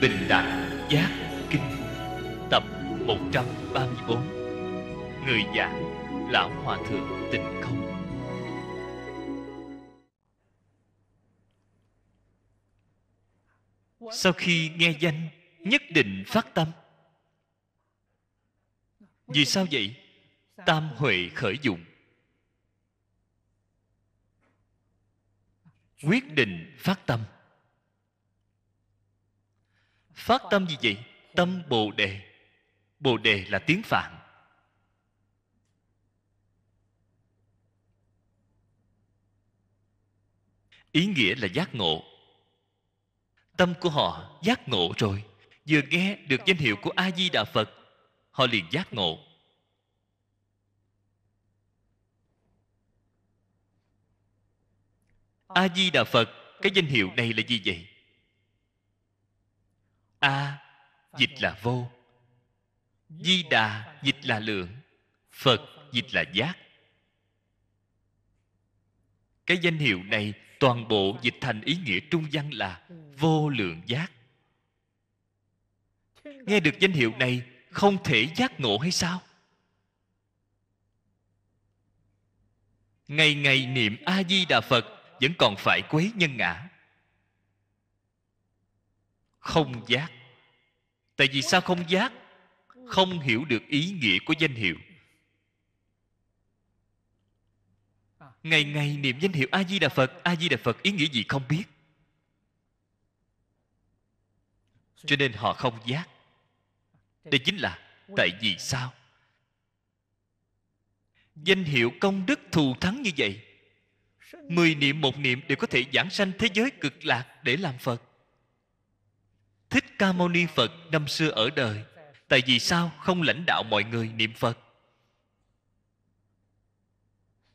Bình Đẳng Giác Kinh Tập 134 Người giảng Lão Hòa Thượng Tịnh Không Sau khi nghe danh Nhất định phát tâm Vì sao vậy? Tam Huệ khởi dụng Quyết định phát tâm phát tâm gì vậy tâm bồ đề bồ đề là tiếng phạn ý nghĩa là giác ngộ tâm của họ giác ngộ rồi vừa nghe được danh hiệu của a di đà phật họ liền giác ngộ a di đà phật cái danh hiệu này là gì vậy a dịch là vô di đà dịch là lượng phật dịch là giác cái danh hiệu này toàn bộ dịch thành ý nghĩa trung văn là vô lượng giác nghe được danh hiệu này không thể giác ngộ hay sao ngày ngày niệm a di đà phật vẫn còn phải quấy nhân ngã không giác tại vì sao không giác không hiểu được ý nghĩa của danh hiệu ngày ngày niệm danh hiệu a di đà phật a di đà phật ý nghĩa gì không biết cho nên họ không giác đây chính là tại vì sao danh hiệu công đức thù thắng như vậy mười niệm một niệm đều có thể giảng sanh thế giới cực lạc để làm phật Thích Ca Mâu Ni Phật năm xưa ở đời Tại vì sao không lãnh đạo mọi người niệm Phật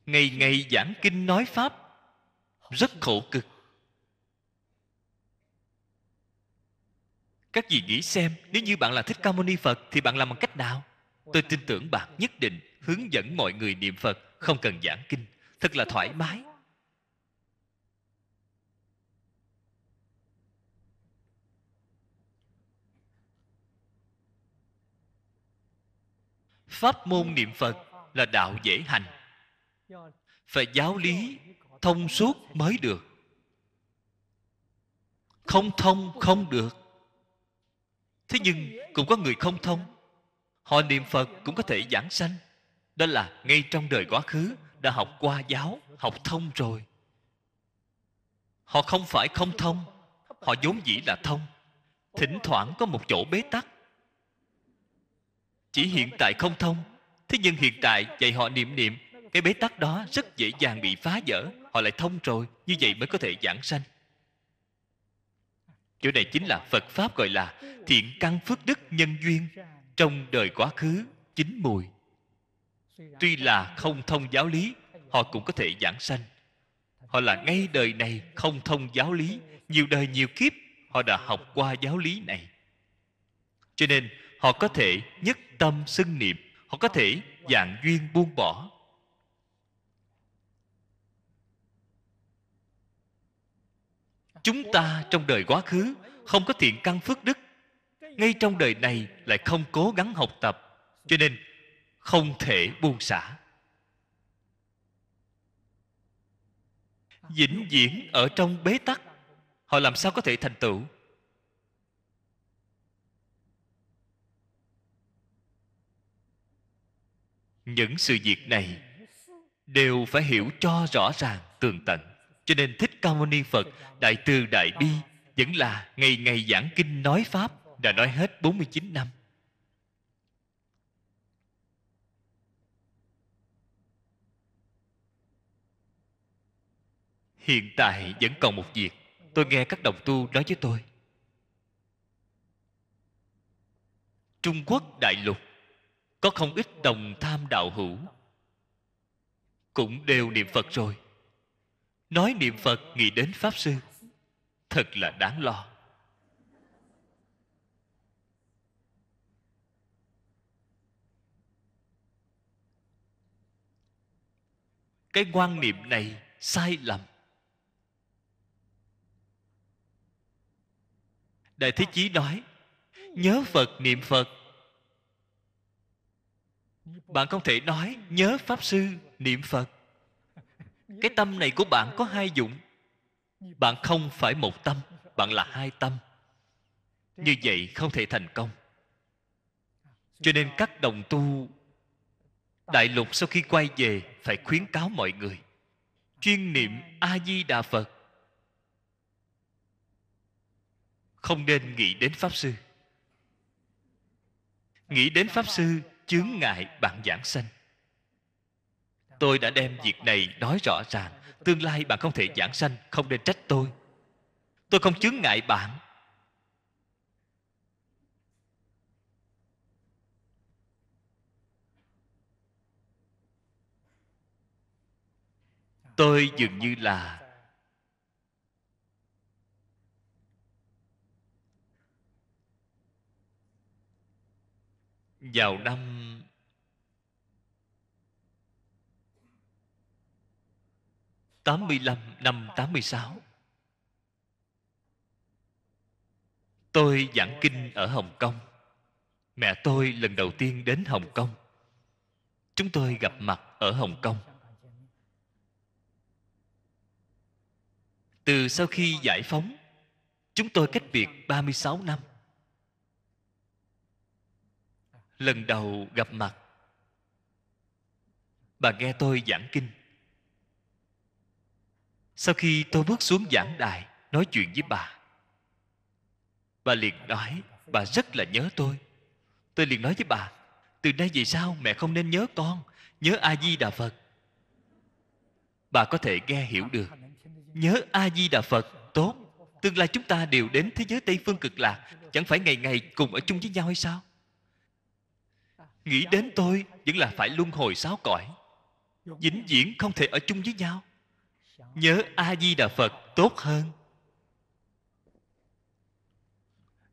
Ngày ngày giảng kinh nói Pháp Rất khổ cực Các vị nghĩ xem Nếu như bạn là Thích Ca Mâu Ni Phật Thì bạn làm bằng cách nào Tôi tin tưởng bạn nhất định hướng dẫn mọi người niệm Phật Không cần giảng kinh Thật là thoải mái pháp môn niệm phật là đạo dễ hành phải giáo lý thông suốt mới được không thông không được thế nhưng cũng có người không thông họ niệm phật cũng có thể giảng sanh đó là ngay trong đời quá khứ đã học qua giáo học thông rồi họ không phải không thông họ vốn dĩ là thông thỉnh thoảng có một chỗ bế tắc chỉ hiện tại không thông thế nhưng hiện tại dạy họ niệm niệm cái bế tắc đó rất dễ dàng bị phá vỡ họ lại thông rồi như vậy mới có thể giảng sanh chỗ này chính là phật pháp gọi là thiện căn phước đức nhân duyên trong đời quá khứ chín mùi tuy là không thông giáo lý họ cũng có thể giảng sanh họ là ngay đời này không thông giáo lý nhiều đời nhiều kiếp họ đã học qua giáo lý này cho nên họ có thể nhất tâm xưng niệm họ có thể dạng duyên buông bỏ chúng ta trong đời quá khứ không có thiện căn phước đức ngay trong đời này lại không cố gắng học tập cho nên không thể buông xả vĩnh viễn ở trong bế tắc họ làm sao có thể thành tựu những sự việc này đều phải hiểu cho rõ ràng tường tận cho nên thích ca mâu ni phật đại từ đại bi vẫn là ngày ngày giảng kinh nói pháp đã nói hết 49 năm hiện tại vẫn còn một việc tôi nghe các đồng tu nói với tôi trung quốc đại lục có không ít đồng tham đạo hữu cũng đều niệm phật rồi nói niệm phật nghĩ đến pháp sư thật là đáng lo cái quan niệm này sai lầm đại thế chí nói nhớ phật niệm phật bạn không thể nói nhớ pháp sư niệm phật cái tâm này của bạn có hai dụng bạn không phải một tâm bạn là hai tâm như vậy không thể thành công cho nên các đồng tu đại lục sau khi quay về phải khuyến cáo mọi người chuyên niệm a di đà phật không nên nghĩ đến pháp sư nghĩ đến pháp sư chướng ngại bạn giảng sanh tôi đã đem việc này nói rõ ràng tương lai bạn không thể giảng sanh không nên trách tôi tôi không chướng ngại bạn tôi dường như là vào năm 85 năm 86 Tôi giảng kinh ở Hồng Kông Mẹ tôi lần đầu tiên đến Hồng Kông Chúng tôi gặp mặt ở Hồng Kông Từ sau khi giải phóng Chúng tôi cách biệt 36 năm Lần đầu gặp mặt Bà nghe tôi giảng kinh sau khi tôi bước xuống giảng đài nói chuyện với bà bà liền nói bà rất là nhớ tôi tôi liền nói với bà từ nay về sau mẹ không nên nhớ con nhớ a di đà phật bà có thể nghe hiểu được nhớ a di đà phật tốt tương lai chúng ta đều đến thế giới tây phương cực lạc chẳng phải ngày ngày cùng ở chung với nhau hay sao nghĩ đến tôi vẫn là phải luân hồi sáu cõi vĩnh viễn không thể ở chung với nhau nhớ a di đà phật tốt hơn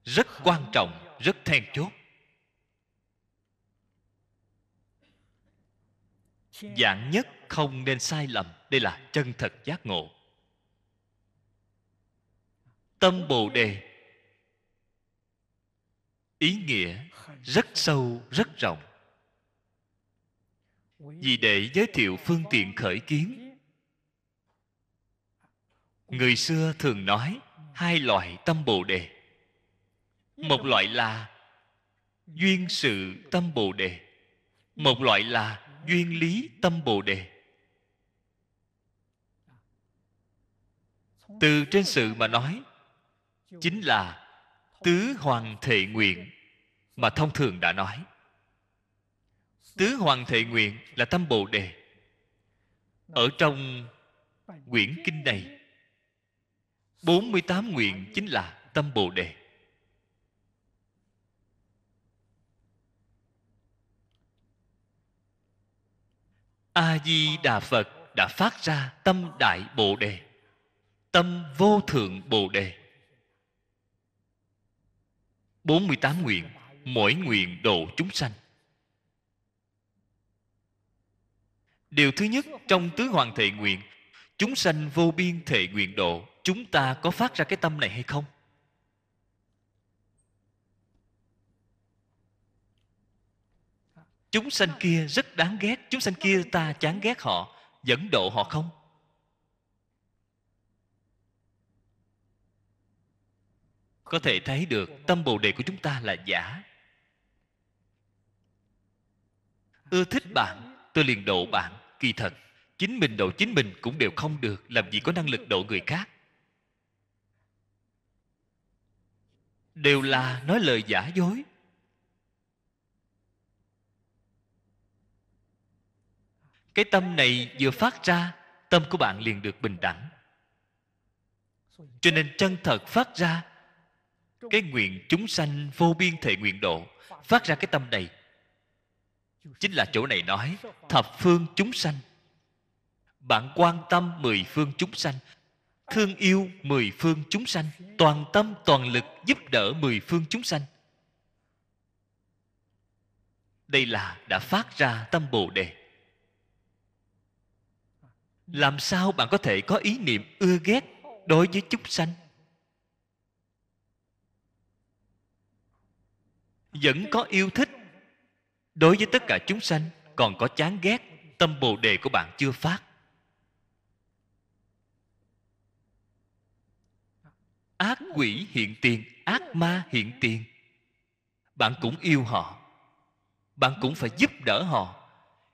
rất quan trọng rất then chốt dạng nhất không nên sai lầm đây là chân thật giác ngộ tâm bồ đề ý nghĩa rất sâu rất rộng vì để giới thiệu phương tiện khởi kiến người xưa thường nói hai loại tâm bồ đề một loại là duyên sự tâm bồ đề một loại là duyên lý tâm bồ đề từ trên sự mà nói chính là tứ hoàng thệ nguyện mà thông thường đã nói tứ hoàng thệ nguyện là tâm bồ đề ở trong quyển kinh này 48 nguyện chính là tâm Bồ Đề. A Di Đà Phật đã phát ra tâm đại Bồ đề, tâm vô thượng Bồ đề. 48 nguyện, mỗi nguyện độ chúng sanh. Điều thứ nhất trong tứ hoàng thể nguyện, chúng sanh vô biên thể nguyện độ chúng ta có phát ra cái tâm này hay không chúng sanh kia rất đáng ghét chúng sanh kia ta chán ghét họ dẫn độ họ không có thể thấy được tâm bồ đề của chúng ta là giả ưa thích bạn tôi liền độ bạn kỳ thật chính mình độ chính mình cũng đều không được làm gì có năng lực độ người khác đều là nói lời giả dối cái tâm này vừa phát ra tâm của bạn liền được bình đẳng cho nên chân thật phát ra cái nguyện chúng sanh vô biên thể nguyện độ phát ra cái tâm này chính là chỗ này nói thập phương chúng sanh bạn quan tâm mười phương chúng sanh thương yêu mười phương chúng sanh toàn tâm toàn lực giúp đỡ mười phương chúng sanh đây là đã phát ra tâm bồ đề làm sao bạn có thể có ý niệm ưa ghét đối với chúng sanh vẫn có yêu thích đối với tất cả chúng sanh còn có chán ghét tâm bồ đề của bạn chưa phát ác quỷ hiện tiền ác ma hiện tiền bạn cũng yêu họ bạn cũng phải giúp đỡ họ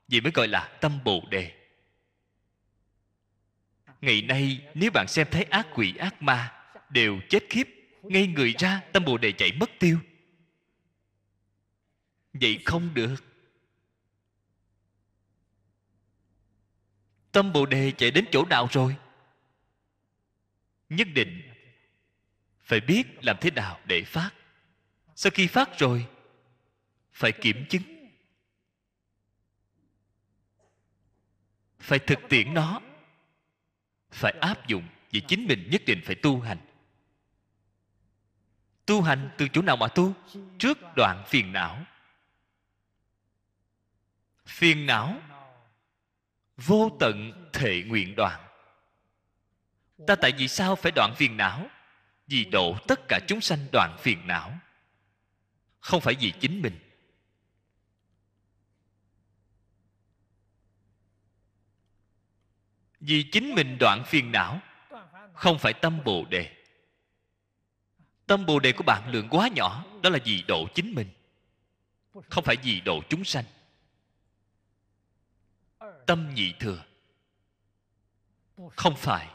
vì mới gọi là tâm bồ đề ngày nay nếu bạn xem thấy ác quỷ ác ma đều chết khiếp ngay người ra tâm bồ đề chạy mất tiêu vậy không được tâm bồ đề chạy đến chỗ đạo rồi nhất định phải biết làm thế nào để phát sau khi phát rồi phải kiểm chứng phải thực tiễn nó phải áp dụng vì chính mình nhất định phải tu hành tu hành từ chỗ nào mà tu trước đoạn phiền não phiền não vô tận thể nguyện đoạn ta tại vì sao phải đoạn phiền não vì độ tất cả chúng sanh đoạn phiền não không phải vì chính mình vì chính mình đoạn phiền não không phải tâm bồ đề tâm bồ đề của bạn lượng quá nhỏ đó là vì độ chính mình không phải vì độ chúng sanh tâm nhị thừa không phải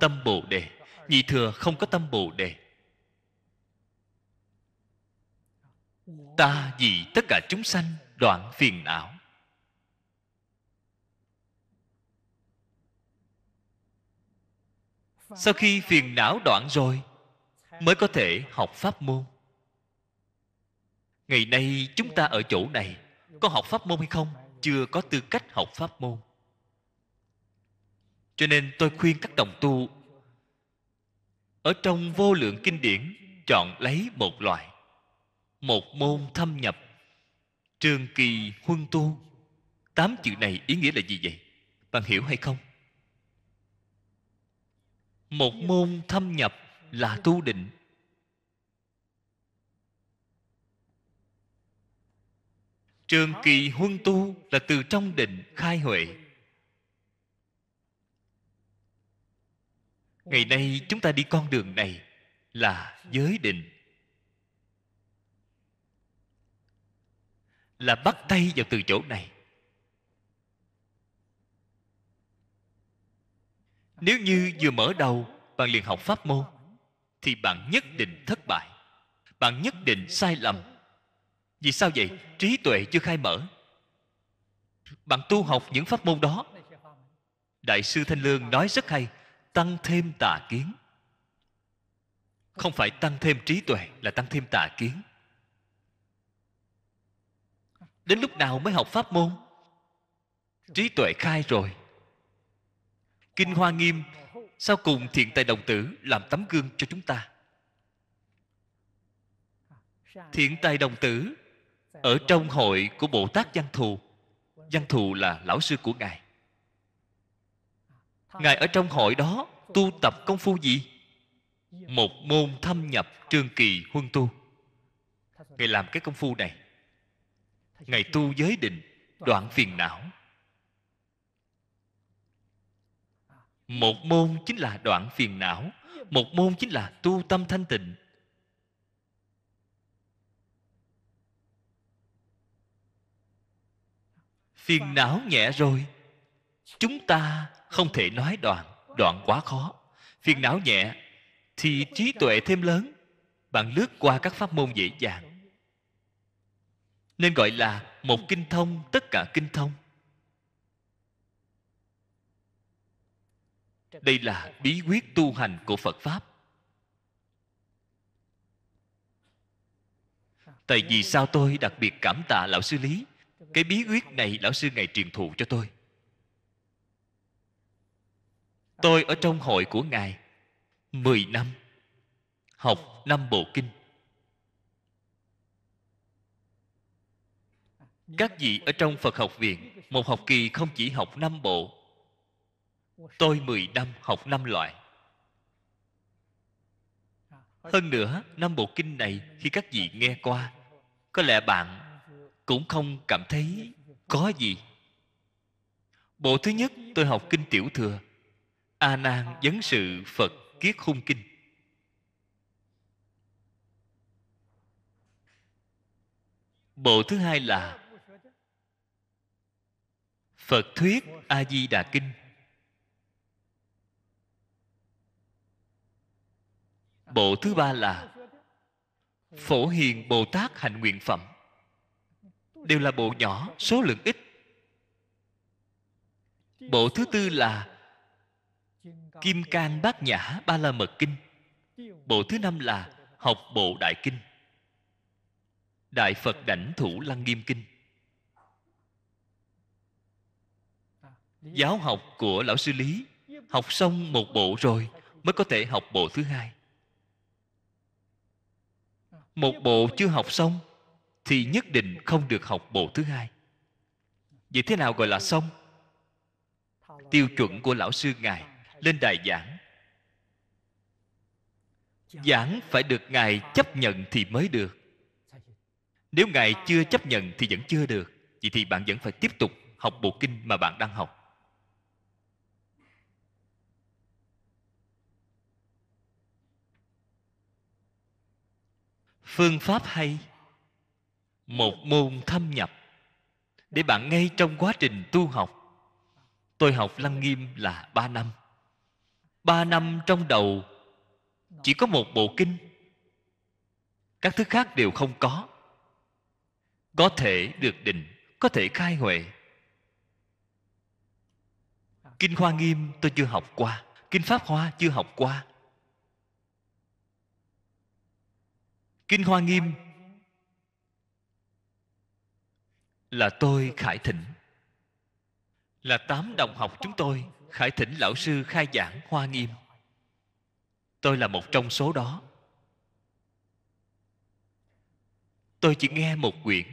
tâm bồ đề nhị thừa không có tâm bồ đề ta vì tất cả chúng sanh đoạn phiền não sau khi phiền não đoạn rồi mới có thể học pháp môn ngày nay chúng ta ở chỗ này có học pháp môn hay không chưa có tư cách học pháp môn cho nên tôi khuyên các đồng tu ở trong vô lượng kinh điển chọn lấy một loại một môn thâm nhập trường kỳ huân tu tám chữ này ý nghĩa là gì vậy bạn hiểu hay không một môn thâm nhập là tu định trường kỳ huân tu là từ trong định khai huệ ngày nay chúng ta đi con đường này là giới định là bắt tay vào từ chỗ này nếu như vừa mở đầu bạn liền học pháp môn thì bạn nhất định thất bại bạn nhất định sai lầm vì sao vậy trí tuệ chưa khai mở bạn tu học những pháp môn đó đại sư thanh lương nói rất hay tăng thêm tà kiến không phải tăng thêm trí tuệ là tăng thêm tà kiến đến lúc nào mới học pháp môn trí tuệ khai rồi kinh hoa nghiêm sau cùng thiện tài đồng tử làm tấm gương cho chúng ta thiện tài đồng tử ở trong hội của bồ tát văn thù văn thù là lão sư của ngài ngài ở trong hội đó tu tập công phu gì một môn thâm nhập trương kỳ huân tu ngài làm cái công phu này ngài tu giới định đoạn phiền não một môn chính là đoạn phiền não một môn chính là tu tâm thanh tịnh phiền não nhẹ rồi chúng ta không thể nói đoạn đoạn quá khó phiền não nhẹ thì trí tuệ thêm lớn bạn lướt qua các pháp môn dễ dàng nên gọi là một kinh thông tất cả kinh thông đây là bí quyết tu hành của phật pháp tại vì sao tôi đặc biệt cảm tạ lão sư lý cái bí quyết này lão sư ngày truyền thụ cho tôi tôi ở trong hội của ngài mười năm học năm bộ kinh các vị ở trong phật học viện một học kỳ không chỉ học năm bộ tôi mười năm học năm loại hơn nữa năm bộ kinh này khi các vị nghe qua có lẽ bạn cũng không cảm thấy có gì bộ thứ nhất tôi học kinh tiểu thừa a nan vấn sự phật kiết khung kinh bộ thứ hai là phật thuyết a di đà kinh bộ thứ ba là phổ hiền bồ tát hạnh nguyện phẩm đều là bộ nhỏ số lượng ít bộ thứ tư là Kim Cang Bát Nhã Ba La Mật Kinh Bộ thứ năm là Học Bộ Đại Kinh Đại Phật Đảnh Thủ Lăng Nghiêm Kinh Giáo học của Lão Sư Lý Học xong một bộ rồi Mới có thể học bộ thứ hai Một bộ chưa học xong Thì nhất định không được học bộ thứ hai Vậy thế nào gọi là xong? Tiêu chuẩn của Lão Sư Ngài lên đài giảng giảng phải được ngài chấp nhận thì mới được nếu ngài chưa chấp nhận thì vẫn chưa được vậy thì bạn vẫn phải tiếp tục học bộ kinh mà bạn đang học phương pháp hay một môn thâm nhập để bạn ngay trong quá trình tu học tôi học lăng nghiêm là ba năm ba năm trong đầu chỉ có một bộ kinh các thứ khác đều không có có thể được định có thể khai huệ kinh hoa nghiêm tôi chưa học qua kinh pháp hoa chưa học qua kinh hoa nghiêm là tôi khải thỉnh là tám đồng học chúng tôi khải thỉnh lão sư khai giảng hoa nghiêm tôi là một trong số đó tôi chỉ nghe một quyển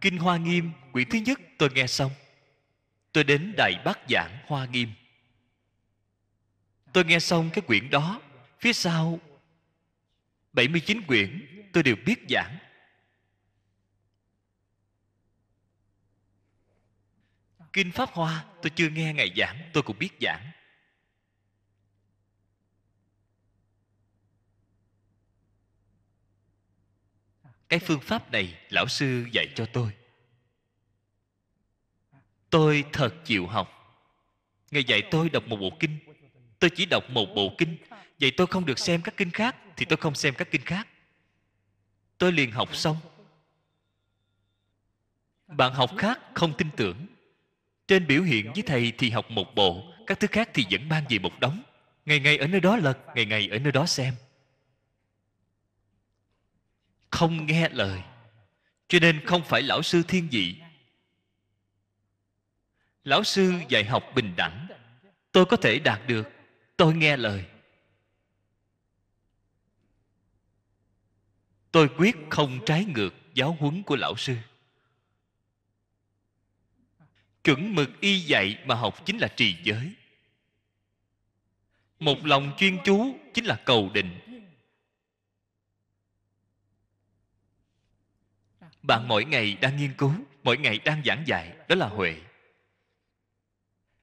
kinh hoa nghiêm quyển thứ nhất tôi nghe xong tôi đến đài bắc giảng hoa nghiêm tôi nghe xong cái quyển đó phía sau 79 quyển tôi đều biết giảng kinh pháp hoa tôi chưa nghe ngài giảng tôi cũng biết giảng cái phương pháp này lão sư dạy cho tôi tôi thật chịu học ngài dạy tôi đọc một bộ kinh tôi chỉ đọc một bộ kinh vậy tôi không được xem các kinh khác thì tôi không xem các kinh khác tôi liền học xong bạn học khác không tin tưởng trên biểu hiện với thầy thì học một bộ các thứ khác thì vẫn mang về một đống ngày ngày ở nơi đó lật ngày ngày ở nơi đó xem không nghe lời cho nên không phải lão sư thiên vị lão sư dạy học bình đẳng tôi có thể đạt được tôi nghe lời tôi quyết không trái ngược giáo huấn của lão sư chuẩn mực y dạy mà học chính là trì giới một lòng chuyên chú chính là cầu định bạn mỗi ngày đang nghiên cứu mỗi ngày đang giảng dạy đó là huệ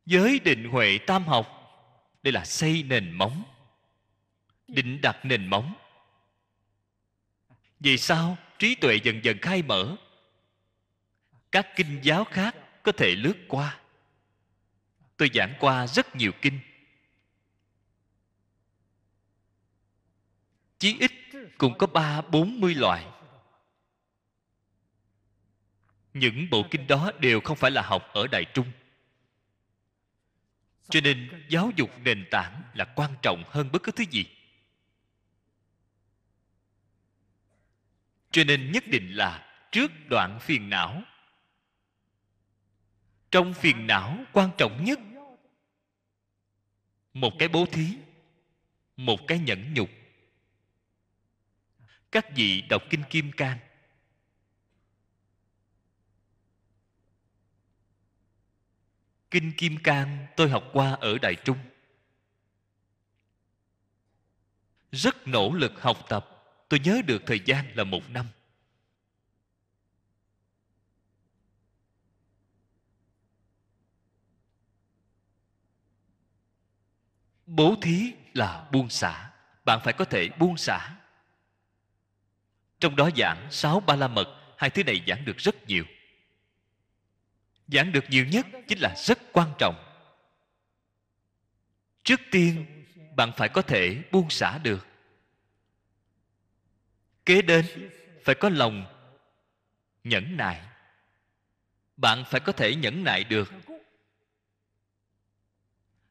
giới định huệ tam học đây là xây nền móng định đặt nền móng vì sao trí tuệ dần dần khai mở các kinh giáo khác có thể lướt qua tôi giảng qua rất nhiều kinh chí ít cũng có ba bốn mươi loại những bộ kinh đó đều không phải là học ở đại trung cho nên giáo dục nền tảng là quan trọng hơn bất cứ thứ gì cho nên nhất định là trước đoạn phiền não trong phiền não quan trọng nhất một cái bố thí một cái nhẫn nhục các vị đọc kinh kim cang kinh kim cang tôi học qua ở đại trung rất nỗ lực học tập tôi nhớ được thời gian là một năm bố thí là buông xả bạn phải có thể buông xả trong đó giảng sáu ba la mật hai thứ này giảng được rất nhiều giảng được nhiều nhất chính là rất quan trọng trước tiên bạn phải có thể buông xả được kế đến phải có lòng nhẫn nại bạn phải có thể nhẫn nại được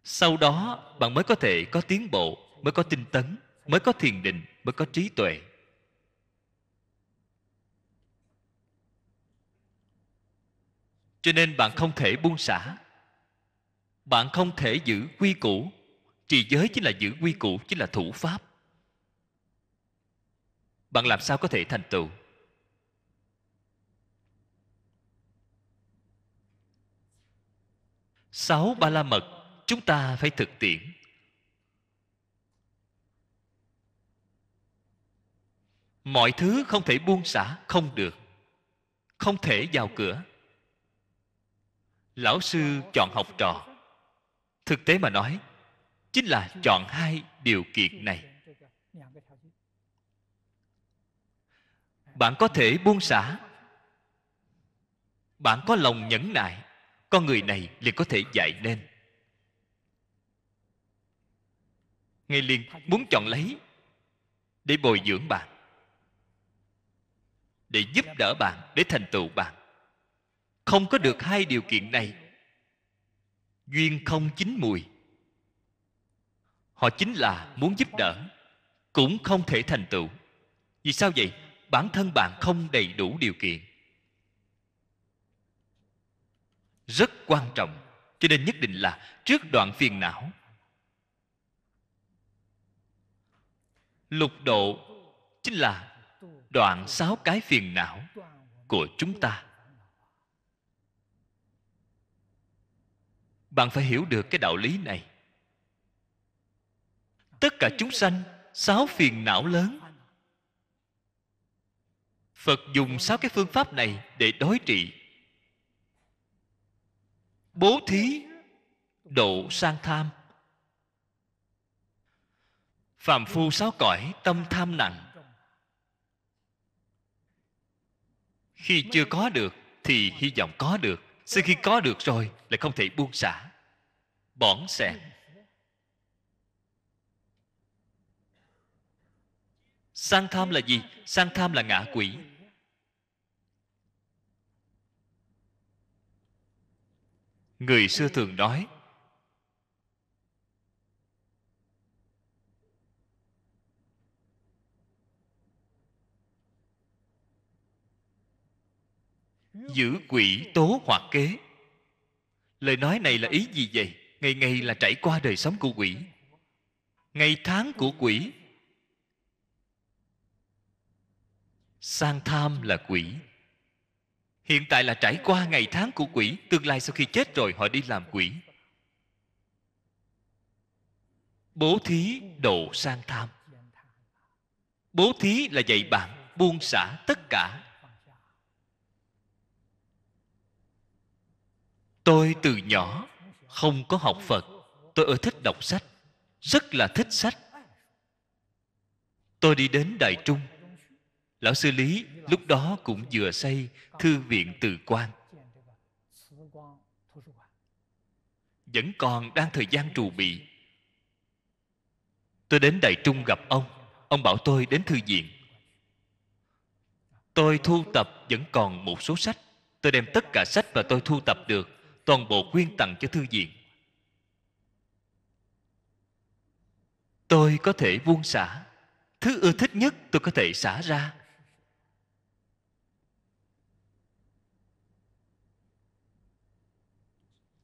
sau đó bạn mới có thể có tiến bộ mới có tinh tấn mới có thiền định mới có trí tuệ cho nên bạn không thể buông xả bạn không thể giữ quy củ trì giới chính là giữ quy củ chính là thủ pháp bạn làm sao có thể thành tựu sáu ba la mật chúng ta phải thực tiễn mọi thứ không thể buông xả không được không thể vào cửa lão sư chọn học trò thực tế mà nói chính là chọn hai điều kiện này bạn có thể buông xả bạn có lòng nhẫn nại con người này liền có thể dạy nên ngay liền muốn chọn lấy để bồi dưỡng bạn để giúp đỡ bạn để thành tựu bạn không có được hai điều kiện này duyên không chín mùi họ chính là muốn giúp đỡ cũng không thể thành tựu vì sao vậy bản thân bạn không đầy đủ điều kiện rất quan trọng cho nên nhất định là trước đoạn phiền não lục độ chính là đoạn sáu cái phiền não của chúng ta bạn phải hiểu được cái đạo lý này tất cả chúng sanh sáu phiền não lớn phật dùng sáu cái phương pháp này để đối trị bố thí độ sang tham phàm phu sáu cõi tâm tham nặng khi chưa có được thì hy vọng có được sau khi có được rồi lại không thể buông xả bỏng sẻn sang tham là gì sang tham là ngã quỷ người xưa thường nói giữ quỷ tố hoặc kế lời nói này là ý gì vậy ngày ngày là trải qua đời sống của quỷ ngày tháng của quỷ sang tham là quỷ hiện tại là trải qua ngày tháng của quỷ tương lai sau khi chết rồi họ đi làm quỷ bố thí độ sang tham bố thí là dạy bạn buông xả tất cả tôi từ nhỏ không có học phật tôi ở thích đọc sách rất là thích sách tôi đi đến đại trung lão sư lý lúc đó cũng vừa xây thư viện từ quan vẫn còn đang thời gian trù bị tôi đến đại trung gặp ông ông bảo tôi đến thư viện tôi thu tập vẫn còn một số sách tôi đem tất cả sách mà tôi thu tập được toàn bộ quyên tặng cho thư viện tôi có thể buông xả thứ ưa thích nhất tôi có thể xả ra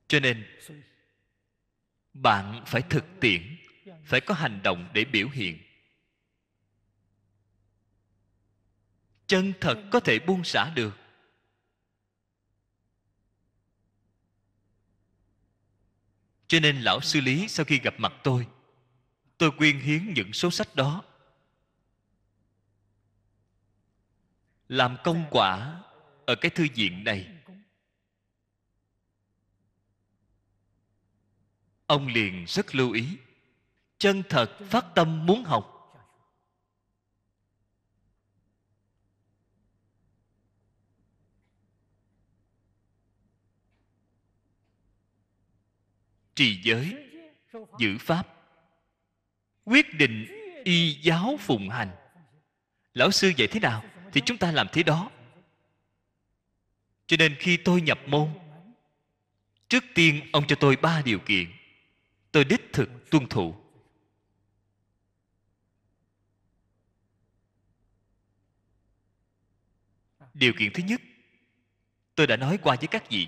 cho nên bạn phải thực tiễn phải có hành động để biểu hiện chân thật có thể buông xả được cho nên lão sư lý sau khi gặp mặt tôi tôi quyên hiến những số sách đó làm công quả ở cái thư viện này ông liền rất lưu ý chân thật phát tâm muốn học trì giới giữ pháp quyết định y giáo phụng hành lão sư dạy thế nào thì chúng ta làm thế đó cho nên khi tôi nhập môn trước tiên ông cho tôi ba điều kiện tôi đích thực tuân thủ điều kiện thứ nhất tôi đã nói qua với các vị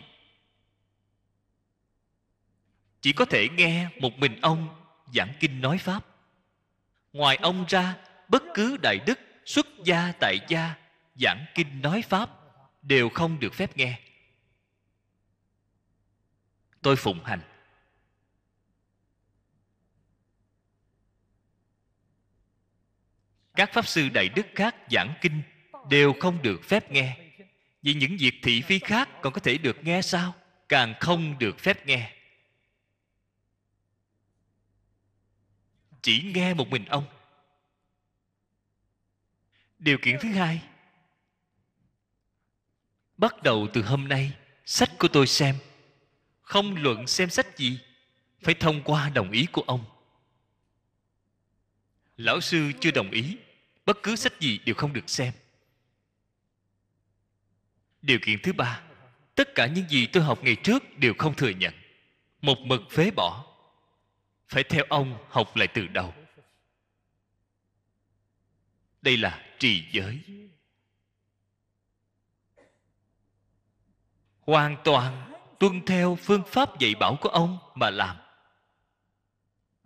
chỉ có thể nghe một mình ông giảng kinh nói pháp ngoài ông ra bất cứ đại đức xuất gia tại gia giảng kinh nói pháp đều không được phép nghe tôi phụng hành các pháp sư đại đức khác giảng kinh đều không được phép nghe vì những việc thị phi khác còn có thể được nghe sao càng không được phép nghe chỉ nghe một mình ông điều kiện thứ hai bắt đầu từ hôm nay sách của tôi xem không luận xem sách gì phải thông qua đồng ý của ông lão sư chưa đồng ý bất cứ sách gì đều không được xem điều kiện thứ ba tất cả những gì tôi học ngày trước đều không thừa nhận một mực phế bỏ phải theo ông học lại từ đầu đây là trì giới hoàn toàn tuân theo phương pháp dạy bảo của ông mà làm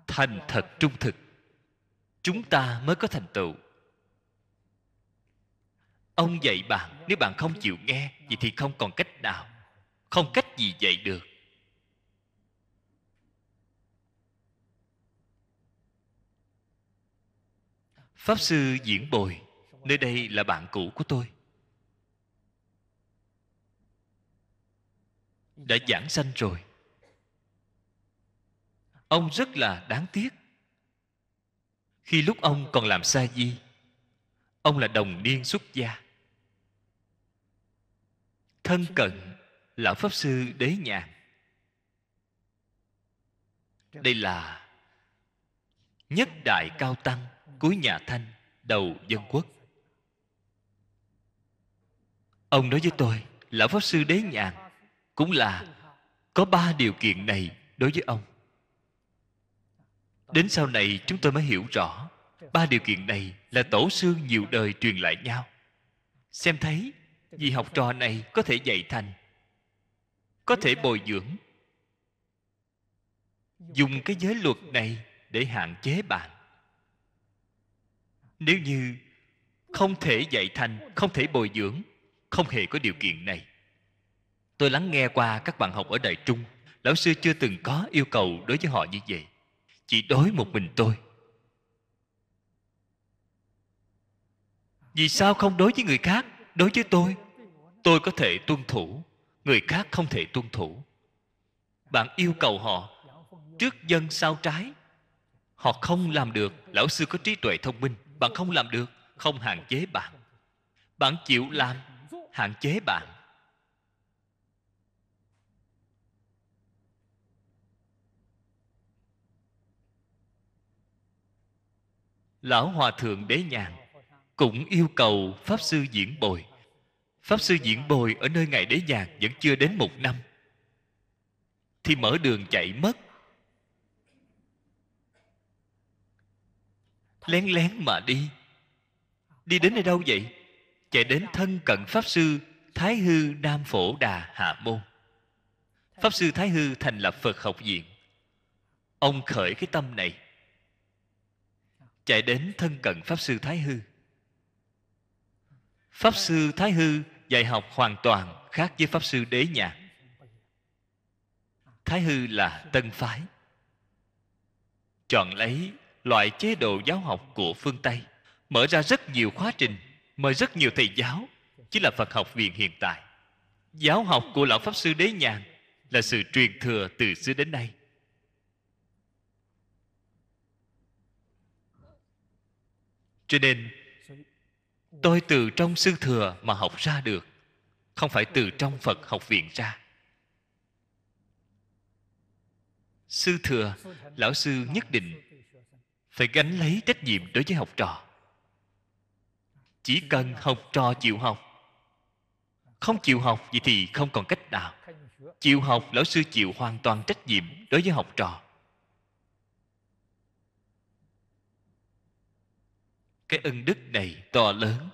thành thật trung thực chúng ta mới có thành tựu ông dạy bạn nếu bạn không chịu nghe vậy thì không còn cách nào không cách gì dạy được pháp sư diễn bồi nơi đây là bạn cũ của tôi đã giảng sanh rồi ông rất là đáng tiếc khi lúc ông còn làm sa di ông là đồng niên xuất gia thân cận lão pháp sư đế nhàn đây là nhất đại cao tăng cuối nhà Thanh, đầu dân quốc. Ông nói với tôi, lão pháp sư Đế Nhàn cũng là có ba điều kiện này đối với ông. Đến sau này chúng tôi mới hiểu rõ ba điều kiện này là tổ sư nhiều đời truyền lại nhau. Xem thấy vì học trò này có thể dạy thành có thể bồi dưỡng dùng cái giới luật này để hạn chế bạn nếu như không thể dạy thành không thể bồi dưỡng không hề có điều kiện này tôi lắng nghe qua các bạn học ở đài trung lão sư chưa từng có yêu cầu đối với họ như vậy chỉ đối một mình tôi vì sao không đối với người khác đối với tôi tôi có thể tuân thủ người khác không thể tuân thủ bạn yêu cầu họ trước dân sau trái họ không làm được lão sư có trí tuệ thông minh bạn không làm được không hạn chế bạn bạn chịu làm hạn chế bạn lão hòa thượng đế nhàn cũng yêu cầu pháp sư diễn bồi pháp sư diễn bồi ở nơi ngài đế nhàn vẫn chưa đến một năm thì mở đường chạy mất lén lén mà đi đi đến nơi đâu vậy chạy đến thân cận pháp sư thái hư nam phổ đà hạ môn pháp sư thái hư thành lập phật học viện ông khởi cái tâm này chạy đến thân cận pháp sư thái hư pháp sư thái hư dạy học hoàn toàn khác với pháp sư đế nhạc thái hư là tân phái chọn lấy loại chế độ giáo học của phương Tây, mở ra rất nhiều khóa trình, mời rất nhiều thầy giáo, chính là Phật học viện hiện tại. Giáo học của lão pháp sư Đế Nhàn là sự truyền thừa từ xưa đến nay. Cho nên tôi từ trong sư thừa mà học ra được, không phải từ trong Phật học viện ra. sư thừa lão sư nhất định phải gánh lấy trách nhiệm đối với học trò chỉ cần học trò chịu học không chịu học gì thì không còn cách nào chịu học lão sư chịu hoàn toàn trách nhiệm đối với học trò cái ân đức này to lớn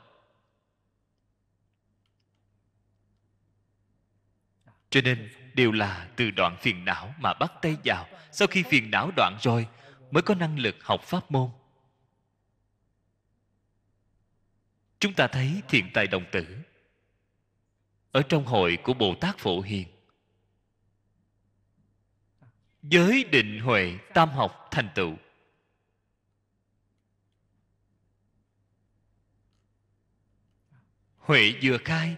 cho nên đều là từ đoạn phiền não mà bắt tay vào sau khi phiền não đoạn rồi mới có năng lực học pháp môn chúng ta thấy thiện tài đồng tử ở trong hội của bồ tát phổ hiền giới định huệ tam học thành tựu huệ vừa khai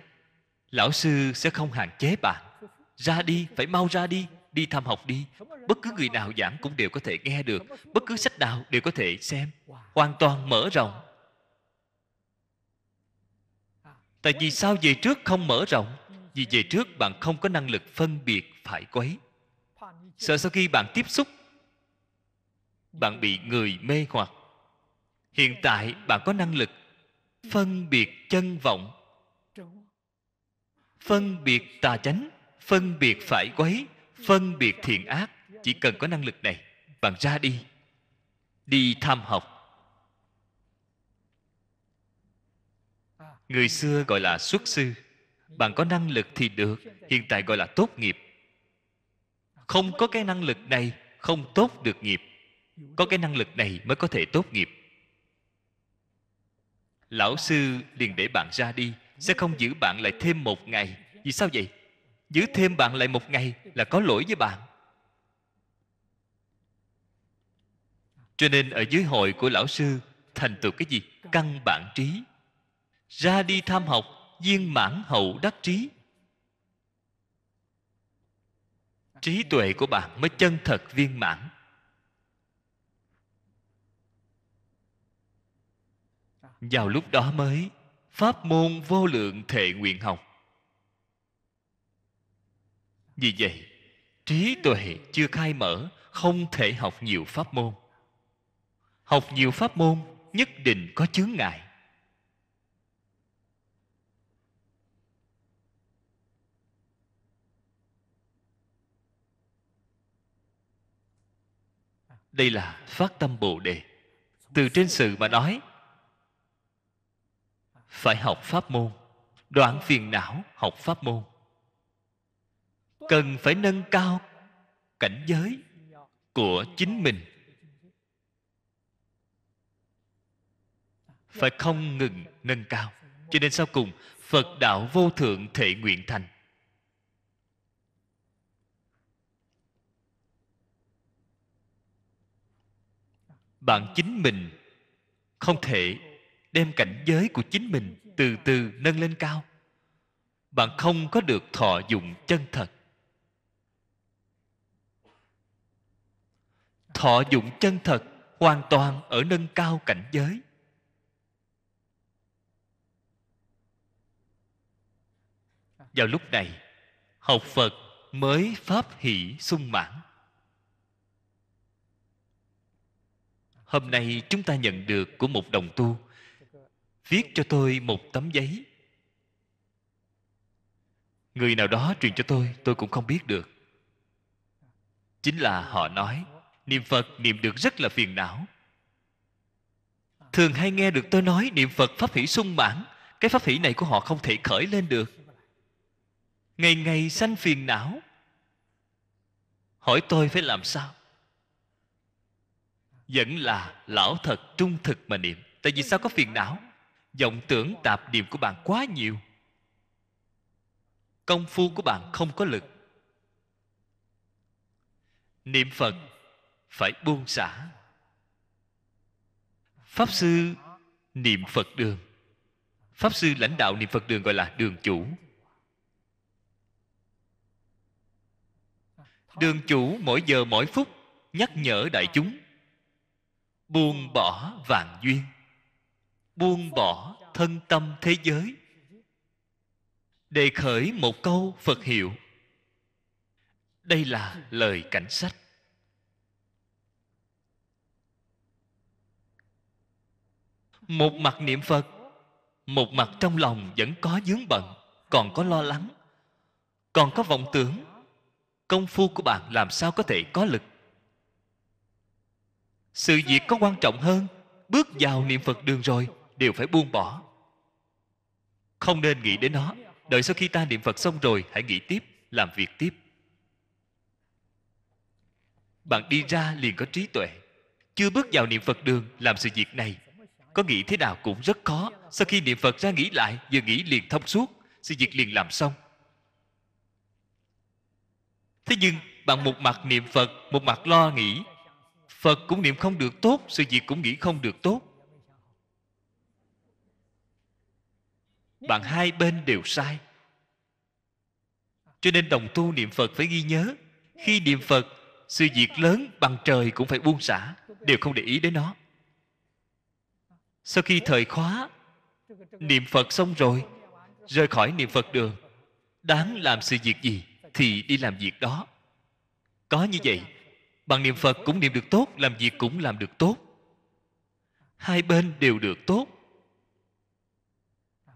lão sư sẽ không hạn chế bạn ra đi phải mau ra đi đi tham học đi bất cứ người nào giảng cũng đều có thể nghe được bất cứ sách nào đều có thể xem hoàn toàn mở rộng tại vì sao về trước không mở rộng vì về trước bạn không có năng lực phân biệt phải quấy sợ sau khi bạn tiếp xúc bạn bị người mê hoặc hiện tại bạn có năng lực phân biệt chân vọng phân biệt tà chánh phân biệt phải quấy phân biệt thiện ác chỉ cần có năng lực này bạn ra đi đi tham học người xưa gọi là xuất sư bạn có năng lực thì được hiện tại gọi là tốt nghiệp không có cái năng lực này không tốt được nghiệp có cái năng lực này mới có thể tốt nghiệp lão sư liền để bạn ra đi sẽ không giữ bạn lại thêm một ngày vì sao vậy giữ thêm bạn lại một ngày là có lỗi với bạn cho nên ở dưới hội của lão sư thành tựu cái gì căn bản trí ra đi tham học viên mãn hậu đắc trí trí tuệ của bạn mới chân thật viên mãn vào lúc đó mới pháp môn vô lượng thệ nguyện học vì vậy trí tuệ chưa khai mở không thể học nhiều pháp môn học nhiều pháp môn nhất định có chướng ngại đây là phát tâm bồ đề từ trên sự mà nói phải học pháp môn đoạn phiền não học pháp môn cần phải nâng cao cảnh giới của chính mình phải không ngừng nâng cao cho nên sau cùng phật đạo vô thượng thể nguyện thành bạn chính mình không thể đem cảnh giới của chính mình từ từ nâng lên cao bạn không có được thọ dụng chân thật thọ dụng chân thật hoàn toàn ở nâng cao cảnh giới vào lúc này học phật mới pháp hỷ sung mãn hôm nay chúng ta nhận được của một đồng tu viết cho tôi một tấm giấy người nào đó truyền cho tôi tôi cũng không biết được chính là họ nói niệm phật niệm được rất là phiền não thường hay nghe được tôi nói niệm phật pháp hỷ sung mãn cái pháp hỷ này của họ không thể khởi lên được ngày ngày sanh phiền não hỏi tôi phải làm sao vẫn là lão thật trung thực mà niệm tại vì sao có phiền não vọng tưởng tạp niệm của bạn quá nhiều công phu của bạn không có lực niệm phật phải buông xả pháp sư niệm phật đường pháp sư lãnh đạo niệm phật đường gọi là đường chủ đường chủ mỗi giờ mỗi phút nhắc nhở đại chúng buông bỏ vạn duyên buông bỏ thân tâm thế giới đề khởi một câu phật hiệu đây là lời cảnh sách một mặt niệm phật một mặt trong lòng vẫn có dướng bận còn có lo lắng còn có vọng tưởng công phu của bạn làm sao có thể có lực sự việc có quan trọng hơn bước vào niệm phật đường rồi đều phải buông bỏ không nên nghĩ đến nó đợi sau khi ta niệm phật xong rồi hãy nghĩ tiếp làm việc tiếp bạn đi ra liền có trí tuệ chưa bước vào niệm phật đường làm sự việc này có nghĩ thế nào cũng rất khó sau khi niệm phật ra nghĩ lại vừa nghĩ liền thông suốt sự việc liền làm xong thế nhưng bằng một mặt niệm phật một mặt lo nghĩ phật cũng niệm không được tốt sự việc cũng nghĩ không được tốt bạn hai bên đều sai cho nên đồng tu niệm phật phải ghi nhớ khi niệm phật sự việc lớn bằng trời cũng phải buông xả đều không để ý đến nó sau khi thời khóa niệm phật xong rồi rời khỏi niệm phật đường đáng làm sự việc gì thì đi làm việc đó có như vậy bằng niệm phật cũng niệm được tốt làm việc cũng làm được tốt hai bên đều được tốt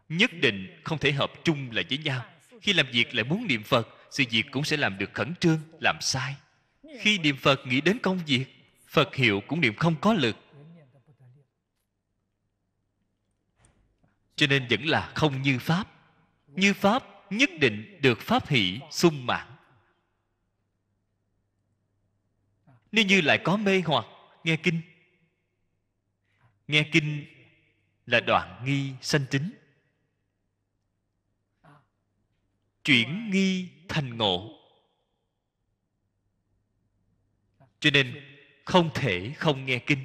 nhất định không thể hợp chung là với nhau khi làm việc lại muốn niệm phật sự việc cũng sẽ làm được khẩn trương làm sai khi niệm phật nghĩ đến công việc phật hiệu cũng niệm không có lực cho nên vẫn là không như pháp như pháp nhất định được pháp hỷ sung mãn nếu như lại có mê hoặc nghe kinh nghe kinh là đoạn nghi sanh tính chuyển nghi thành ngộ cho nên không thể không nghe kinh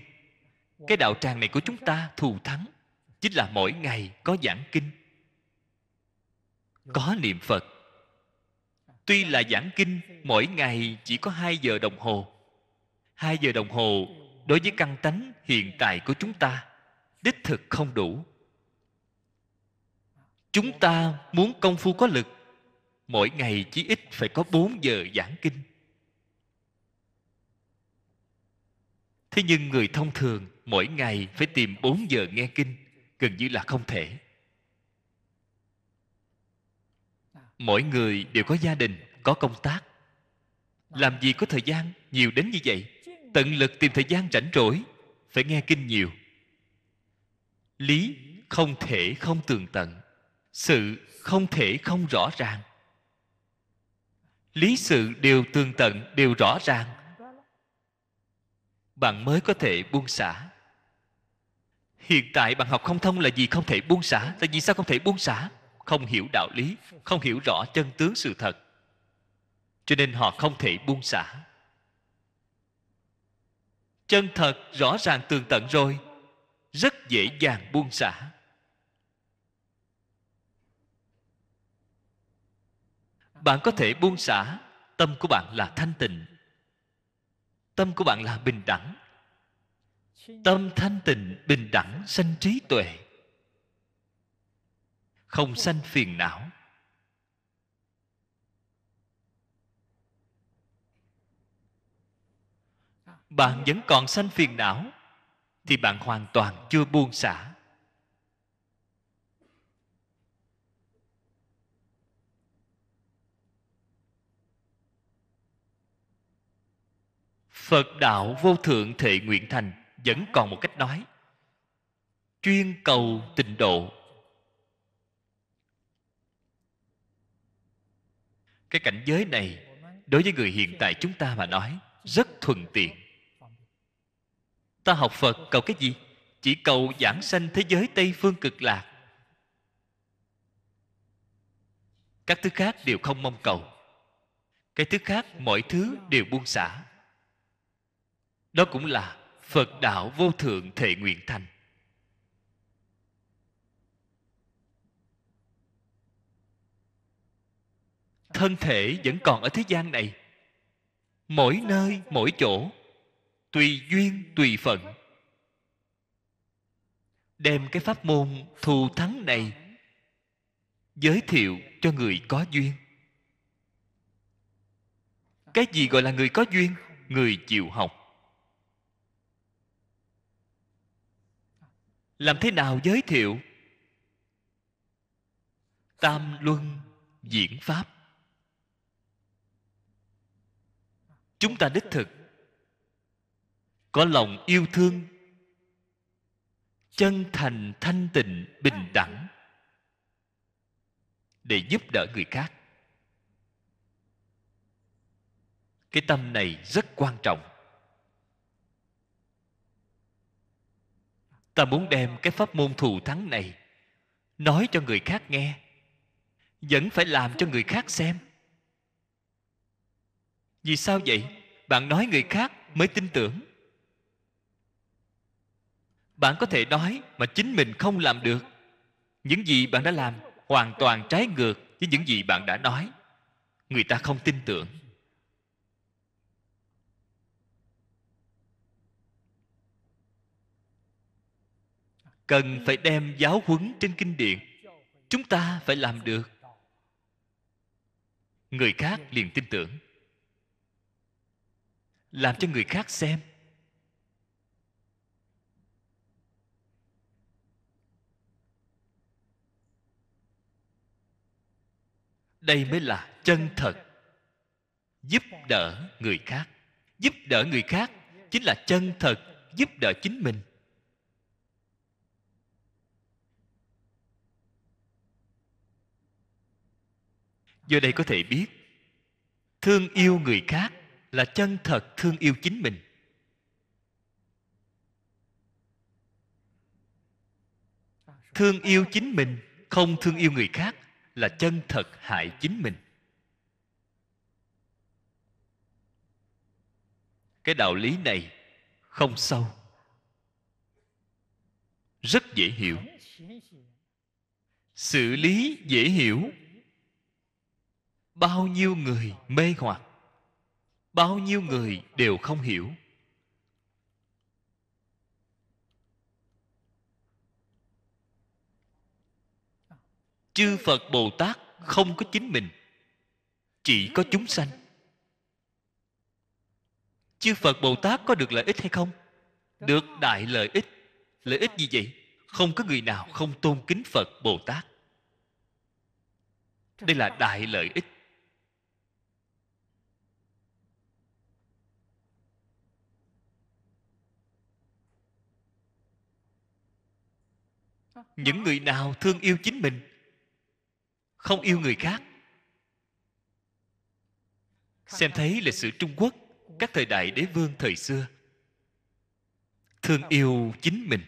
cái đạo tràng này của chúng ta thù thắng chính là mỗi ngày có giảng kinh có niệm phật tuy là giảng kinh mỗi ngày chỉ có hai giờ đồng hồ hai giờ đồng hồ đối với căn tánh hiện tại của chúng ta đích thực không đủ chúng ta muốn công phu có lực mỗi ngày chỉ ít phải có bốn giờ giảng kinh thế nhưng người thông thường mỗi ngày phải tìm bốn giờ nghe kinh gần như là không thể mỗi người đều có gia đình có công tác làm gì có thời gian nhiều đến như vậy tận lực tìm thời gian rảnh rỗi phải nghe kinh nhiều lý không thể không tường tận sự không thể không rõ ràng lý sự đều tường tận đều rõ ràng bạn mới có thể buông xả hiện tại bạn học không thông là gì không thể buông xả tại vì sao không thể buông xả không hiểu đạo lý không hiểu rõ chân tướng sự thật cho nên họ không thể buông xả chân thật rõ ràng tường tận rồi rất dễ dàng buông xả bạn có thể buông xả tâm của bạn là thanh tịnh tâm của bạn là bình đẳng tâm thanh tịnh bình đẳng sanh trí tuệ không sanh phiền não bạn vẫn còn sanh phiền não thì bạn hoàn toàn chưa buông xả phật đạo vô thượng thệ nguyện thành vẫn còn một cách nói chuyên cầu tịnh độ cái cảnh giới này đối với người hiện tại chúng ta mà nói rất thuận tiện ta học phật cầu cái gì chỉ cầu giảng sanh thế giới tây phương cực lạc các thứ khác đều không mong cầu cái thứ khác mọi thứ đều buông xả đó cũng là phật đạo vô thượng thệ nguyện thành thân thể vẫn còn ở thế gian này mỗi nơi mỗi chỗ tùy duyên tùy phận đem cái pháp môn thù thắng này giới thiệu cho người có duyên cái gì gọi là người có duyên người chịu học làm thế nào giới thiệu tam luân diễn pháp chúng ta đích thực có lòng yêu thương chân thành thanh tịnh bình đẳng để giúp đỡ người khác cái tâm này rất quan trọng ta muốn đem cái pháp môn thù thắng này nói cho người khác nghe vẫn phải làm cho người khác xem vì sao vậy bạn nói người khác mới tin tưởng bạn có thể nói mà chính mình không làm được những gì bạn đã làm hoàn toàn trái ngược với những gì bạn đã nói người ta không tin tưởng cần phải đem giáo huấn trên kinh điển chúng ta phải làm được người khác liền tin tưởng làm cho người khác xem đây mới là chân thật giúp đỡ người khác giúp đỡ người khác chính là chân thật giúp đỡ chính mình do đây có thể biết thương yêu người khác là chân thật thương yêu chính mình thương yêu chính mình không thương yêu người khác là chân thật hại chính mình cái đạo lý này không sâu rất dễ hiểu xử lý dễ hiểu bao nhiêu người mê hoặc bao nhiêu người đều không hiểu chư phật bồ tát không có chính mình chỉ có chúng sanh chư phật bồ tát có được lợi ích hay không được đại lợi ích lợi ích gì vậy không có người nào không tôn kính phật bồ tát đây là đại lợi ích những người nào thương yêu chính mình không yêu người khác xem thấy lịch sử trung quốc các thời đại đế vương thời xưa thương yêu chính mình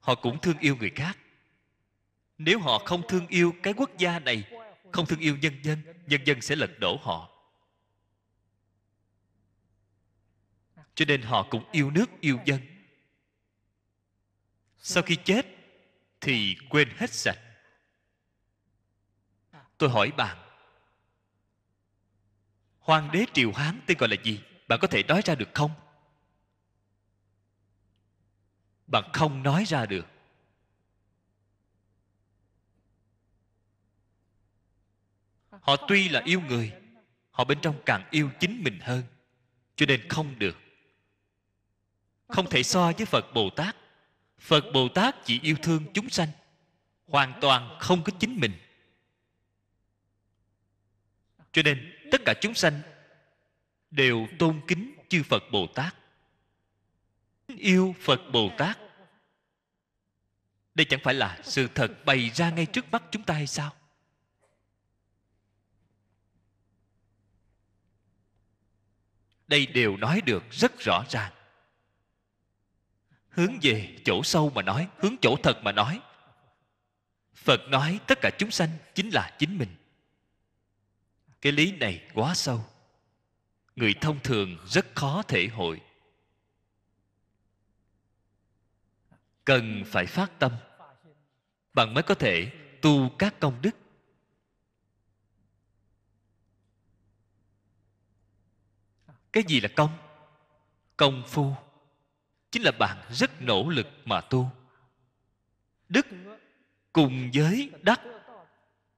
họ cũng thương yêu người khác nếu họ không thương yêu cái quốc gia này không thương yêu nhân dân nhân dân sẽ lật đổ họ cho nên họ cũng yêu nước yêu dân sau khi chết thì quên hết sạch tôi hỏi bạn hoàng đế triều hán tên gọi là gì bạn có thể nói ra được không bạn không nói ra được họ tuy là yêu người họ bên trong càng yêu chính mình hơn cho nên không được không thể so với phật bồ tát phật bồ tát chỉ yêu thương chúng sanh hoàn toàn không có chính mình cho nên tất cả chúng sanh đều tôn kính chư phật bồ tát yêu phật bồ tát đây chẳng phải là sự thật bày ra ngay trước mắt chúng ta hay sao đây đều nói được rất rõ ràng hướng về chỗ sâu mà nói hướng chỗ thật mà nói phật nói tất cả chúng sanh chính là chính mình cái lý này quá sâu người thông thường rất khó thể hội cần phải phát tâm bạn mới có thể tu các công đức cái gì là công công phu chính là bạn rất nỗ lực mà tu đức cùng với đắc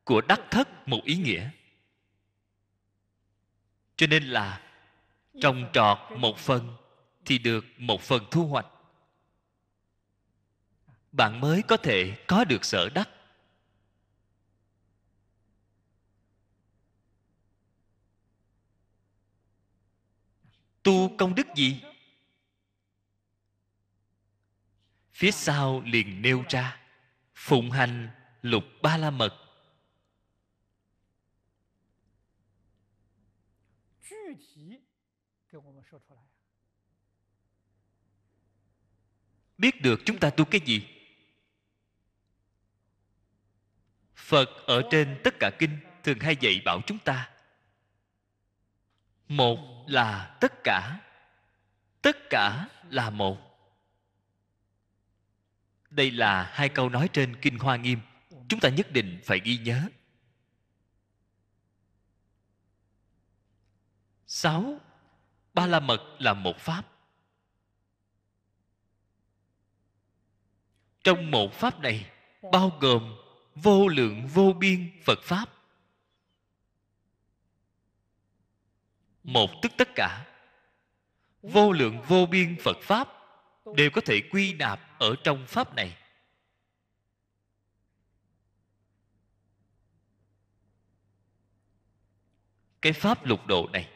của đắc thất một ý nghĩa cho nên là trồng trọt một phần thì được một phần thu hoạch bạn mới có thể có được sở đắc tu công đức gì phía sau liền nêu ra phụng hành lục ba la mật biết được chúng ta tu cái gì phật ở trên tất cả kinh thường hay dạy bảo chúng ta một là tất cả tất cả là một đây là hai câu nói trên kinh hoa nghiêm chúng ta nhất định phải ghi nhớ sáu ba la mật là một pháp trong một pháp này bao gồm vô lượng vô biên phật pháp một tức tất cả vô lượng vô biên phật pháp đều có thể quy nạp ở trong pháp này cái pháp lục độ này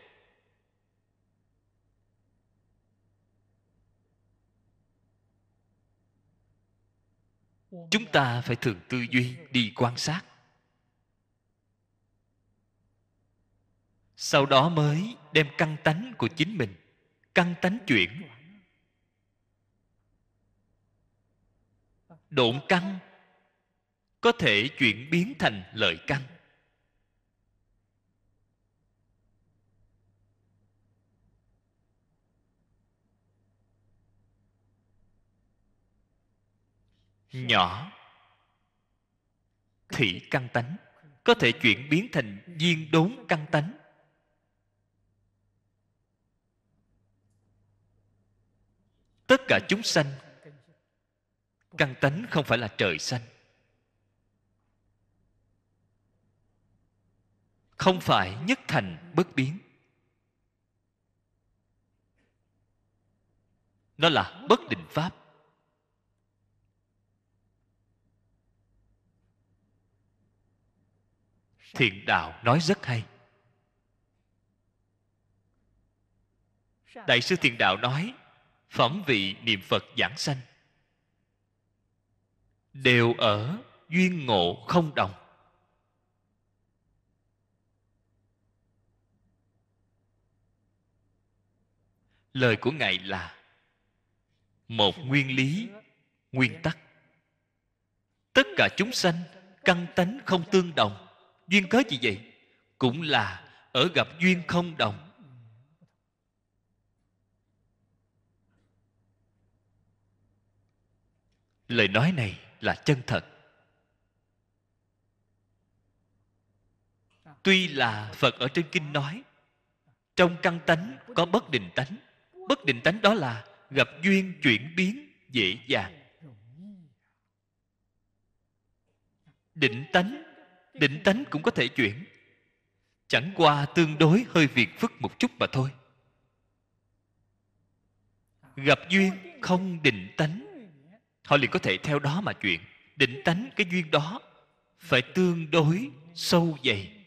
chúng ta phải thường tư duy đi quan sát sau đó mới đem căn tánh của chính mình căn tánh chuyển độn căn có thể chuyển biến thành lợi căn nhỏ thủy căn tánh có thể chuyển biến thành viên đốn căn tánh tất cả chúng sanh căn tánh không phải là trời xanh không phải nhất thành bất biến nó là bất định pháp thiện đạo nói rất hay đại sư thiện đạo nói phẩm vị niệm phật giảng sanh đều ở duyên ngộ không đồng lời của ngài là một nguyên lý nguyên tắc tất cả chúng sanh căn tánh không tương đồng duyên cớ gì vậy cũng là ở gặp duyên không đồng lời nói này là chân thật tuy là phật ở trên kinh nói trong căn tánh có bất định tánh bất định tánh đó là gặp duyên chuyển biến dễ dàng định tánh định tánh cũng có thể chuyển chẳng qua tương đối hơi việc phức một chút mà thôi gặp duyên không định tánh họ liền có thể theo đó mà chuyện định tánh cái duyên đó phải tương đối sâu dày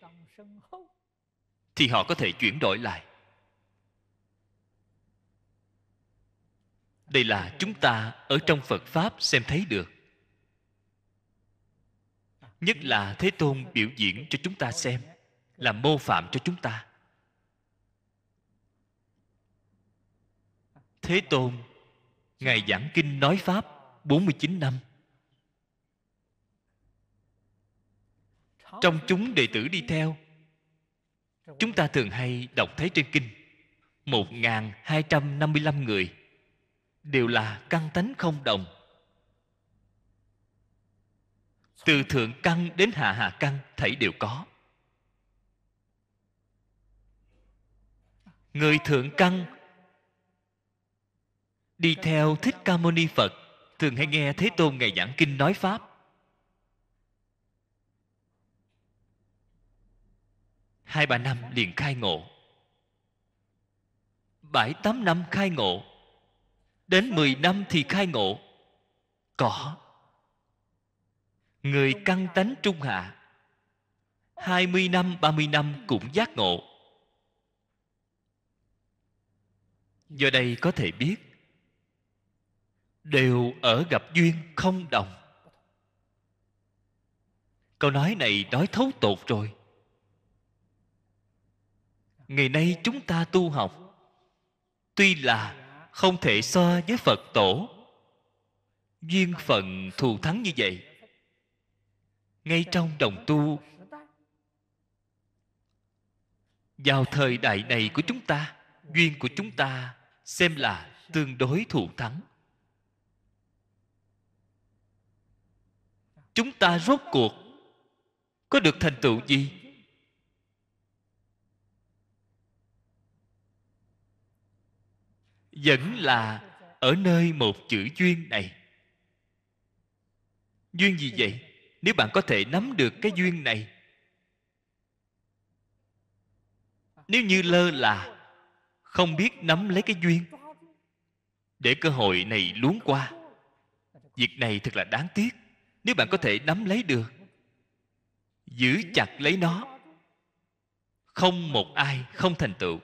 thì họ có thể chuyển đổi lại đây là chúng ta ở trong phật pháp xem thấy được nhất là thế tôn biểu diễn cho chúng ta xem là mô phạm cho chúng ta thế tôn ngài giảng kinh nói pháp 49 năm Trong chúng đệ tử đi theo Chúng ta thường hay đọc thấy trên kinh 1.255 người Đều là căn tánh không đồng Từ thượng căn đến hạ hạ căn thấy đều có Người thượng căn Đi theo Thích Ca Mâu Ni Phật thường hay nghe thế tôn ngày giảng kinh nói pháp hai ba năm liền khai ngộ bảy tám năm khai ngộ đến mười năm thì khai ngộ có người căng tánh trung hạ hai mươi năm ba mươi năm cũng giác ngộ do đây có thể biết đều ở gặp duyên không đồng câu nói này nói thấu tột rồi ngày nay chúng ta tu học tuy là không thể so với phật tổ duyên phận thù thắng như vậy ngay trong đồng tu vào thời đại này của chúng ta duyên của chúng ta xem là tương đối thù thắng chúng ta rốt cuộc có được thành tựu gì vẫn là ở nơi một chữ duyên này duyên gì vậy nếu bạn có thể nắm được cái duyên này nếu như lơ là không biết nắm lấy cái duyên để cơ hội này luống qua việc này thật là đáng tiếc nếu bạn có thể nắm lấy được giữ chặt lấy nó không một ai không thành tựu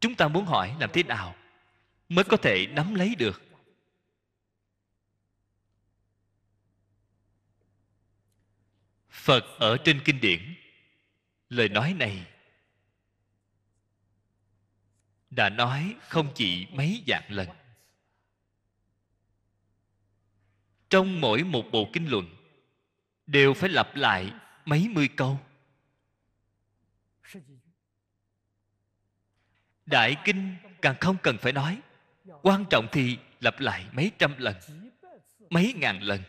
chúng ta muốn hỏi làm thế nào mới có thể nắm lấy được phật ở trên kinh điển lời nói này đã nói không chỉ mấy dạng lần trong mỗi một bộ kinh luận đều phải lặp lại mấy mươi câu đại kinh càng không cần phải nói quan trọng thì lặp lại mấy trăm lần mấy ngàn lần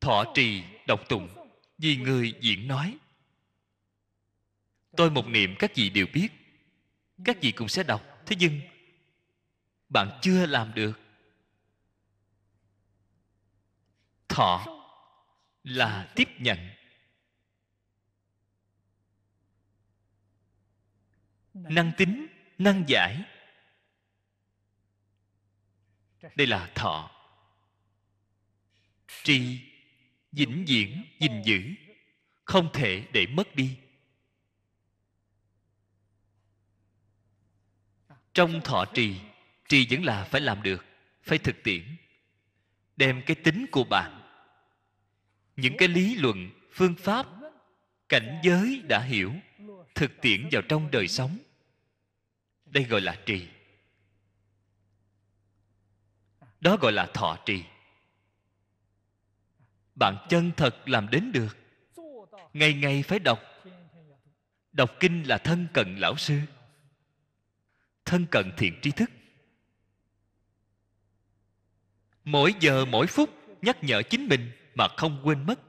thọ trì độc tụng vì người diễn nói tôi một niệm các vị đều biết các vị cũng sẽ đọc thế nhưng bạn chưa làm được thọ là tiếp nhận năng tính năng giải đây là thọ tri vĩnh viễn gìn giữ không thể để mất đi trong thọ trì trì vẫn là phải làm được phải thực tiễn đem cái tính của bạn những cái lý luận phương pháp cảnh giới đã hiểu thực tiễn vào trong đời sống đây gọi là trì đó gọi là thọ trì bạn chân thật làm đến được ngày ngày phải đọc đọc kinh là thân cận lão sư thân cận thiện tri thức mỗi giờ mỗi phút nhắc nhở chính mình mà không quên mất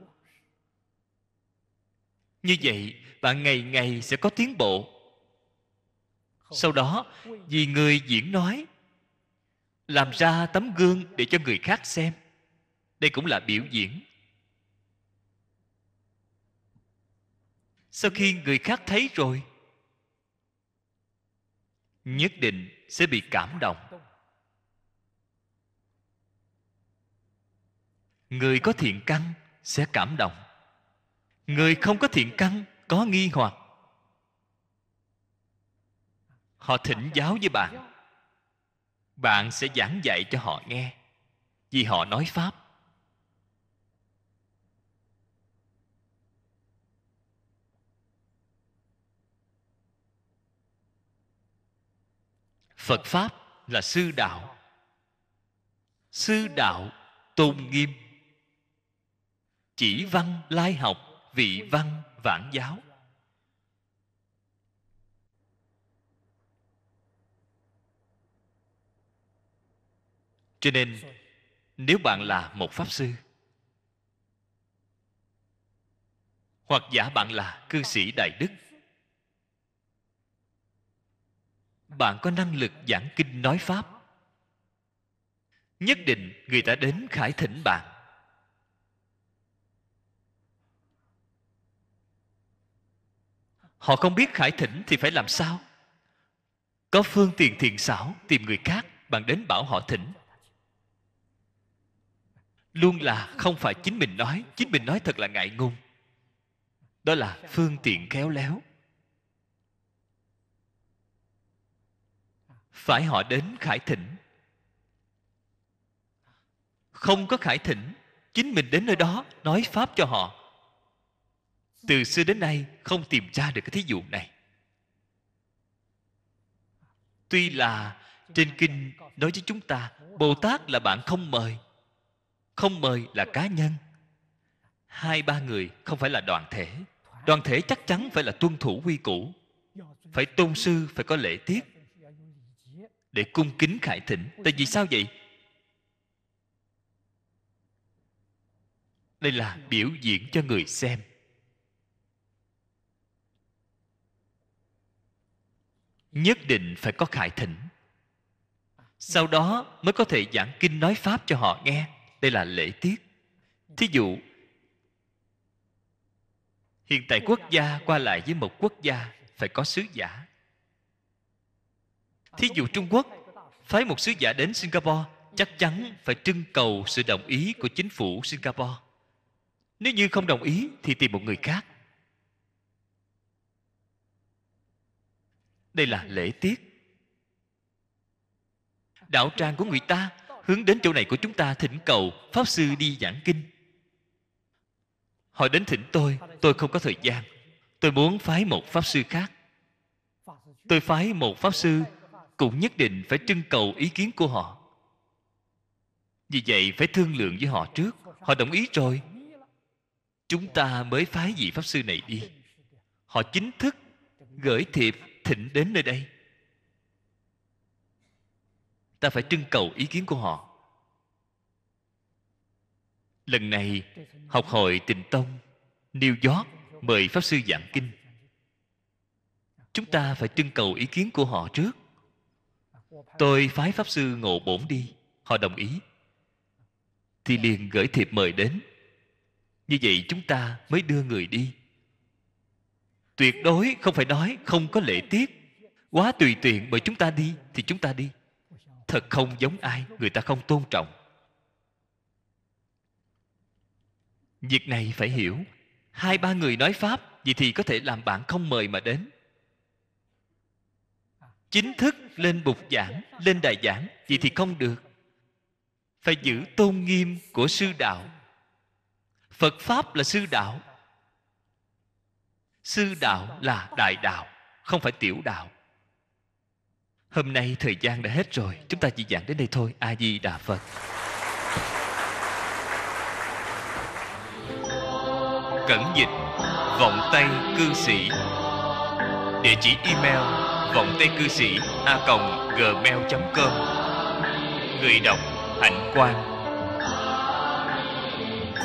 như vậy bạn ngày ngày sẽ có tiến bộ sau đó vì người diễn nói làm ra tấm gương để cho người khác xem đây cũng là biểu diễn sau khi người khác thấy rồi nhất định sẽ bị cảm động người có thiện căn sẽ cảm động người không có thiện căn có nghi hoặc họ thỉnh giáo với bạn bạn sẽ giảng dạy cho họ nghe vì họ nói pháp phật pháp là sư đạo sư đạo tôn nghiêm chỉ văn lai học vị văn vãn giáo cho nên nếu bạn là một pháp sư hoặc giả bạn là cư sĩ đại đức bạn có năng lực giảng kinh nói pháp nhất định người ta đến khải thỉnh bạn Họ không biết khải thỉnh thì phải làm sao? Có phương tiện thiền xảo tìm người khác bạn đến bảo họ thỉnh. Luôn là không phải chính mình nói, chính mình nói thật là ngại ngùng. Đó là phương tiện khéo léo. Phải họ đến khải thỉnh. Không có khải thỉnh, chính mình đến nơi đó nói Pháp cho họ từ xưa đến nay không tìm ra được cái thí dụ này tuy là trên kinh nói với chúng ta bồ tát là bạn không mời không mời là cá nhân hai ba người không phải là đoàn thể đoàn thể chắc chắn phải là tuân thủ quy củ phải tôn sư phải có lễ tiết để cung kính khải thỉnh tại vì sao vậy đây là biểu diễn cho người xem nhất định phải có khải thỉnh sau đó mới có thể giảng kinh nói pháp cho họ nghe đây là lễ tiết thí dụ hiện tại quốc gia qua lại với một quốc gia phải có sứ giả thí dụ trung quốc phái một sứ giả đến singapore chắc chắn phải trưng cầu sự đồng ý của chính phủ singapore nếu như không đồng ý thì tìm một người khác đây là lễ tiết đạo tràng của người ta hướng đến chỗ này của chúng ta thỉnh cầu pháp sư đi giảng kinh họ đến thỉnh tôi tôi không có thời gian tôi muốn phái một pháp sư khác tôi phái một pháp sư cũng nhất định phải trưng cầu ý kiến của họ vì vậy phải thương lượng với họ trước họ đồng ý rồi chúng ta mới phái vị pháp sư này đi họ chính thức gửi thiệp thỉnh đến nơi đây ta phải trưng cầu ý kiến của họ lần này học hội tịnh tông new york mời pháp sư giảng kinh chúng ta phải trưng cầu ý kiến của họ trước tôi phái pháp sư ngộ bổn đi họ đồng ý thì liền gửi thiệp mời đến như vậy chúng ta mới đưa người đi tuyệt đối không phải nói không có lễ tiết quá tùy tiện bởi chúng ta đi thì chúng ta đi thật không giống ai người ta không tôn trọng việc này phải hiểu hai ba người nói pháp vậy thì có thể làm bạn không mời mà đến chính thức lên bục giảng lên đài giảng vậy thì không được phải giữ tôn nghiêm của sư đạo phật pháp là sư đạo sư đạo là đại đạo không phải tiểu đạo hôm nay thời gian đã hết rồi chúng ta chỉ giảng đến đây thôi a di đà phật cẩn dịch vọng tay cư sĩ địa chỉ email vọng tay cư sĩ a gmail com người đọc hạnh quan.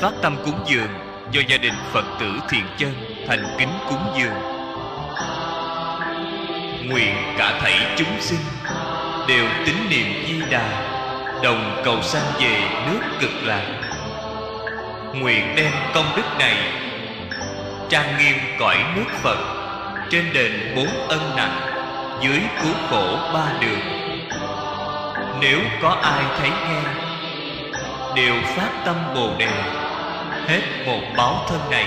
phát tâm cúng dường do gia đình phật tử thiện chân thành kính cúng dường nguyện cả thảy chúng sinh đều tín niệm di đà đồng cầu sanh về nước cực lạc nguyện đem công đức này trang nghiêm cõi nước phật trên đền bốn ân nặng dưới cứu khổ ba đường nếu có ai thấy nghe đều phát tâm bồ đề hết một báo thân này